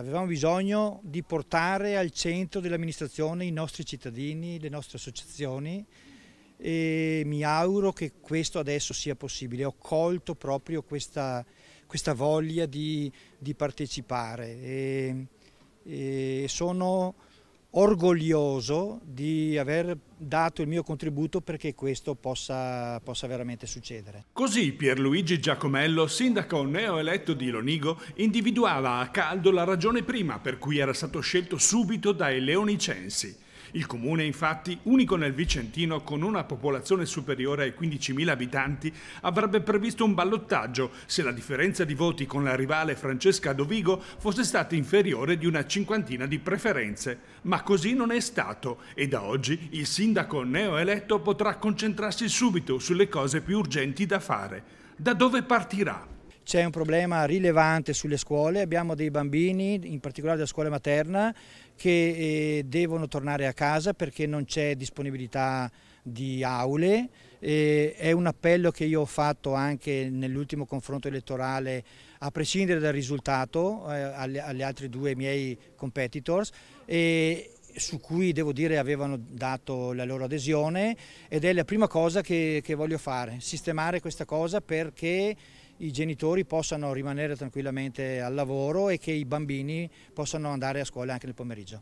Avevamo bisogno di portare al centro dell'amministrazione i nostri cittadini, le nostre associazioni e mi auguro che questo adesso sia possibile. Ho colto proprio questa, questa voglia di, di partecipare e, e sono orgoglioso di aver dato il mio contributo perché questo possa, possa, veramente succedere. Così Pierluigi Giacomello, sindaco neoeletto di Lonigo, individuava a caldo la ragione prima per cui era stato scelto subito dai leonicensi. Il comune, infatti, unico nel Vicentino con una popolazione superiore ai 15.000 abitanti, avrebbe previsto un ballottaggio se la differenza di voti con la rivale Francesca Dovigo fosse stata inferiore di una cinquantina di preferenze. Ma così non è stato e da oggi il sindaco neoeletto potrà concentrarsi subito sulle cose più urgenti da fare. Da dove partirà? c'è un problema rilevante sulle scuole, abbiamo dei bambini, in particolare della scuola materna, che eh, devono tornare a casa perché non c'è disponibilità di aule. è un appello che io ho fatto anche nell'ultimo confronto elettorale, a prescindere dal risultato, eh, alle altre due miei competitors su cui devo dire avevano dato la loro adesione ed è la prima cosa che, che voglio fare, sistemare questa cosa perché i genitori possano rimanere tranquillamente al lavoro e che i bambini possano andare a scuola anche nel pomeriggio.